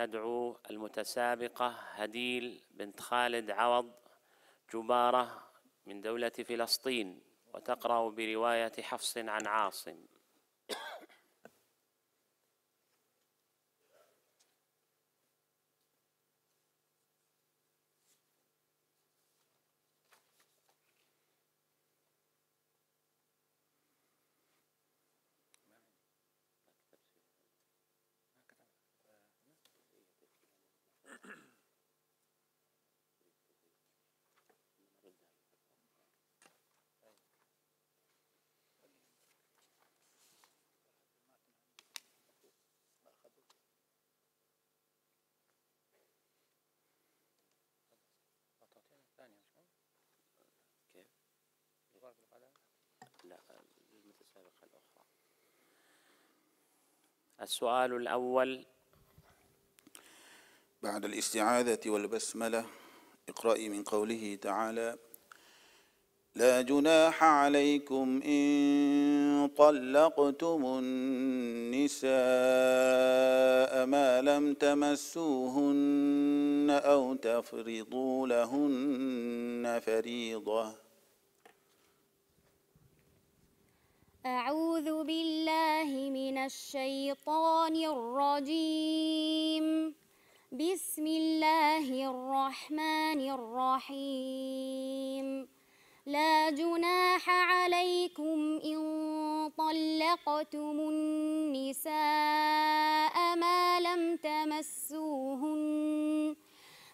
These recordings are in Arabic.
ندعو المتسابقة هديل بنت خالد عوض جبارة من دولة فلسطين وتقرأ برواية حفص عن عاصم السؤال الأول بعد الاستعاذة والبسملة اقرأي من قوله تعالى لا جناح عليكم إن طلقتم النساء ما لم تمسوهن أو تفرضوا لهن فريضةً أعوذ بالله من الشيطان الرجيم بسم الله الرحمن الرحيم لا جناح عليكم إن طلقتم النساء ما لم تمسوهن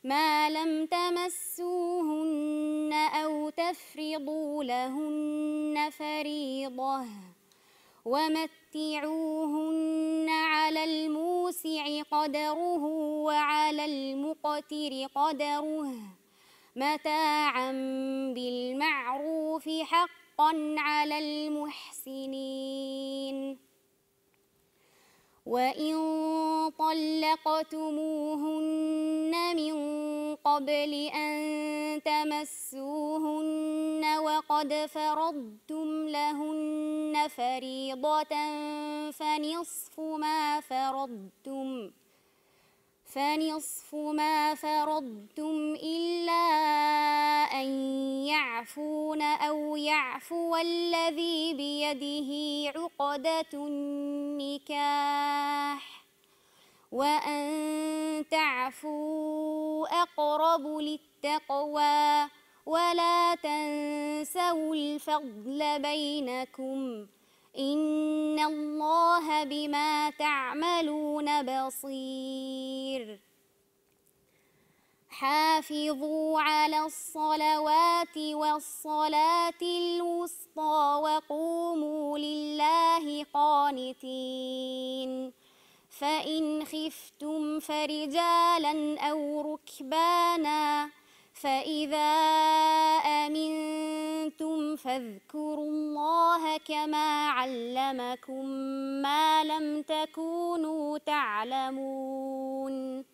ما لم تمسوهن أو تفرضوا لهن ومتعوهن على الموسع قدره وعلى المقتر قدره متاعا بالمعروف حقا على المحسنين وإن طلقتموهن من قبل أن تمسوهن وقد فرضتم لهن فريضة فنصف ما فرضتم فنصف ما فرضتم إلا أن يعفون أو يعفو الذي بيده عقدة النكاح وأن تعفوا أقرب للتقوى ولا تنسوا الفضل بينكم إن الله بما تعملون بصير حافظوا على الصلوات والصلاة الوسطى وقوموا لله قانتين فإن خفتم فرجالا أو ركبانا فإذا أمنتم فاذكروا الله كما علمكم ما لم تكونوا تعلمون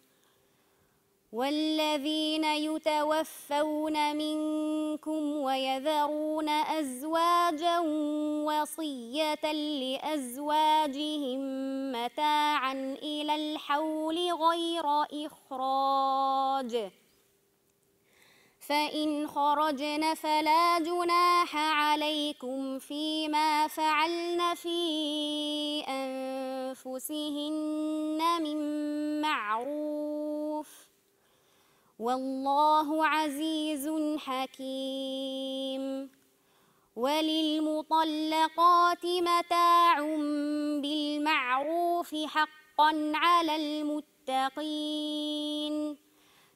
والذين يتوفون منكم ويذرون أزواجا وصية لأزواجهم متاعا إلى الحول غير إخراج فإن خرجن فلا جناح عليكم فيما فعلن في أنفسهن من معروف والله عزيز حكيم وللمطلقات متاع بالمعروف حقا على المتقين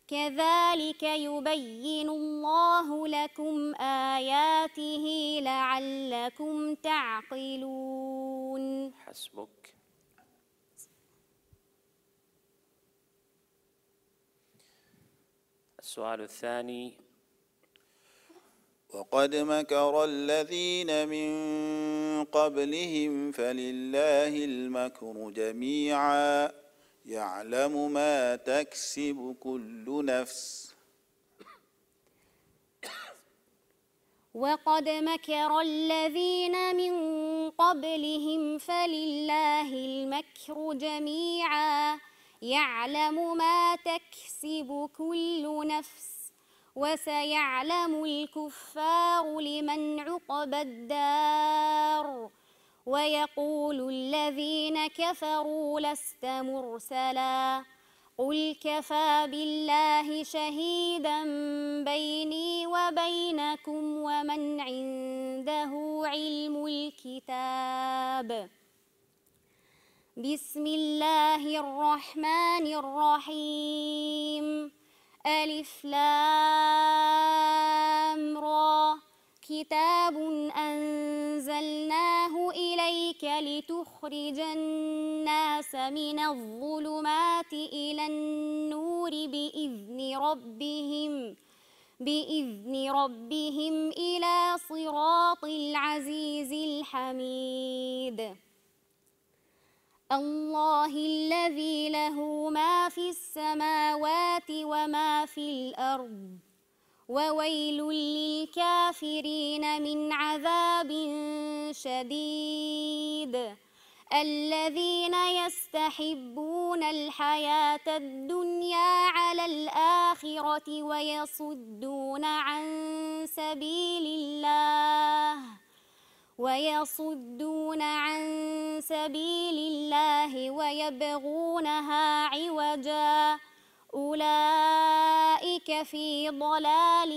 كذلك يبين الله لكم آياته لعلكم تعقلون حسبك السؤال الثاني وقد مكر الذين من قبلهم فلله المكر جميعاً يعلم ما تكسب كل نفس وقد مكر الذين من قبلهم فلله المكر جميعا يعلم ما تكسب كل نفس وسيعلم الكفار لمن عقبى الدار ويقول الذين كفروا لست مرسلا قل كفى بالله شهيدا بيني وبينكم ومن عنده علم الكتاب بسم الله الرحمن الرحيم ألف لام را كتاب أنزل إليك لتخرج الناس من الظلمات إلى النور بإذن ربهم بإذن ربهم إلى صراط العزيز الحميد الله الذي له ما في السماوات وما في الأرض وويل للكافرين من عذاب شديد الذين يستحبون الحياة الدنيا على الآخرة ويصدون عن سبيل الله ويصدون عن سبيل الله ويبغونها عوجا أولئك أولئك في ضلال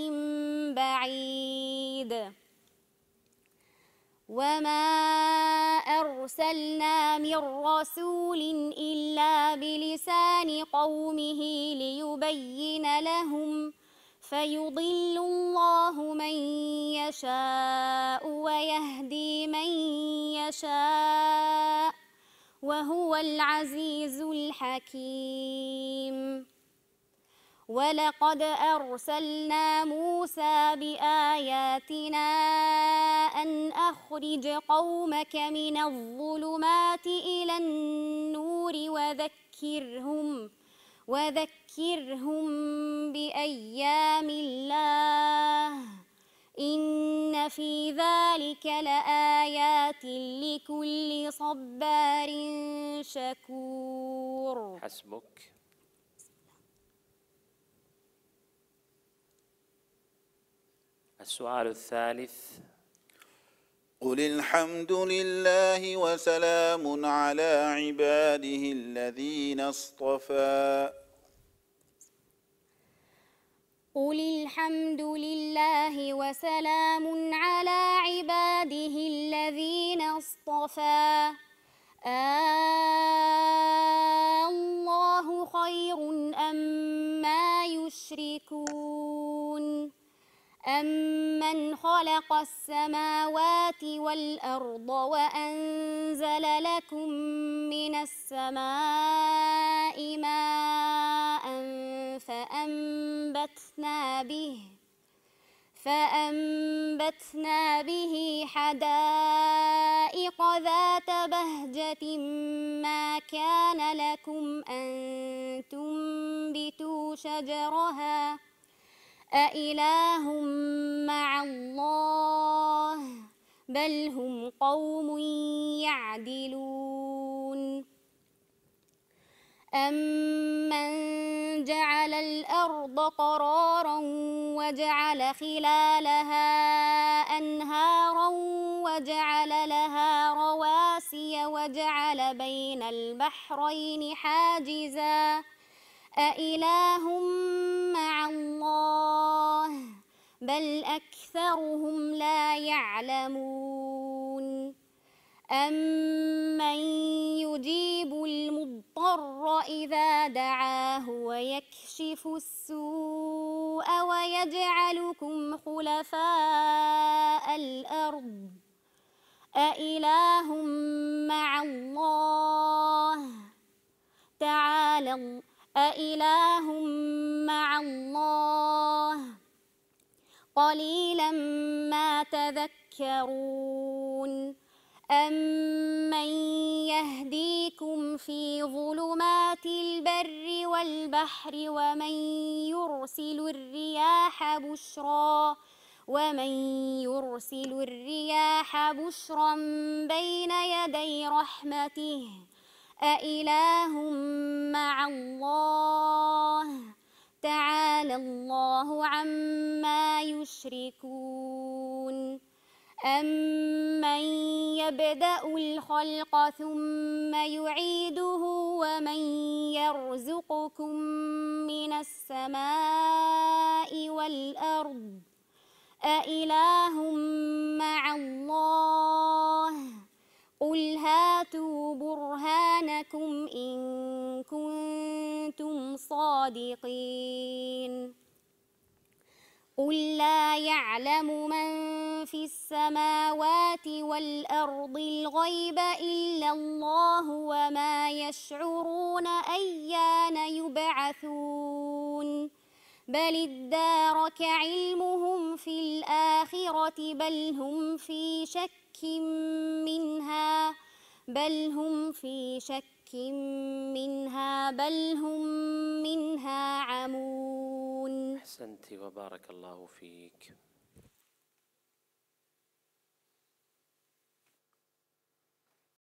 بعيد وما أرسلنا من رسول إلا بلسان قومه ليبين لهم فيضل الله من يشاء ويهدي من يشاء وهو العزيز الحكيم ولقد أرسلنا موسى بآياتنا أن أخرج قومك من الظلمات إلى النور وذكرهم وذكرهم بأيام الله إن في ذلك لآيات لكل صبار شكور حسبك السؤال الثالث قل الحمد لله وسلام على عباده الذين اصطفى قل الحمد لله وسلام على عباده الذين اصطفى آه، الله خير أم ما يشركون أَمَّنْ خَلَقَ السَّمَاوَاتِ وَالْأَرْضَ وَأَنزَلَ لَكُم مِّنَ السَّمَاءِ مَاءً فَأَنبَتْنَا بِهِ فأنبتنا به حدائق ذات بهجة ما كان لكم أن تنبتوا شجرها أإله مع الله بل هم قوم يعدلون أمن جعل الأرض قرارا وجعل خلالها أنهارا وجعل لها رواسي وجعل بين البحرين حاجزا أإله بل أكثرهم لا يعلمون أمن يجيب المضطر إذا دعاه ويكشف السوء ويجعلكم خلفاء الأرض أإله مع الله تعالى أإله مع الله قليلا ما تذكرون أمن يهديكم في ظلمات البر والبحر ومن يرسل الرياح بشرا ومن يرسل الرياح بشرا بين يدي رحمته أإله مع الله تعالى الله عما يشركون أمن يبدأ الخلق ثم يعيده ومن يرزقكم من السماء والأرض أإله مع الله قل هاتوا برهانكم إن كنتم صادقين قل لا يعلم من في السماوات والأرض الغيب إلا الله وما يشعرون أيان يبعثون بل ادارك علمهم في الآخرة بل هم في شك منها بل هم في شك شك منها بل هم منها عمون أحسنت وبارك الله فيك